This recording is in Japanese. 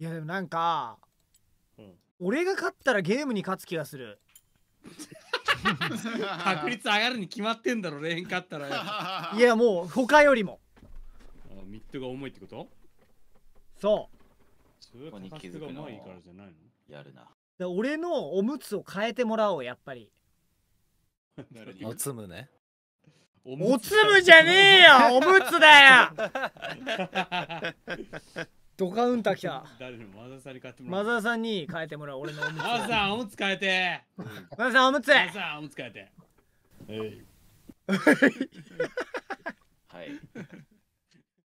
いやでもなんか、うん、俺が勝ったらゲームに勝つ気がする確率上がるに決まってんだろレーン勝ったら いやもう他よりもあミッドが重いってことそうそれは確率がいからじゃないのやるな俺のおむつを変えてもらおうやっぱりおつむねおつむじゃねえよおむつだよ ドカウンター来た。誰にもマザーさんに買ってもらマザーさんに変えてもらう俺のおむつマザさん、おむつ変えて。マザーさんおむつマザさん、おむつ変えて。えい。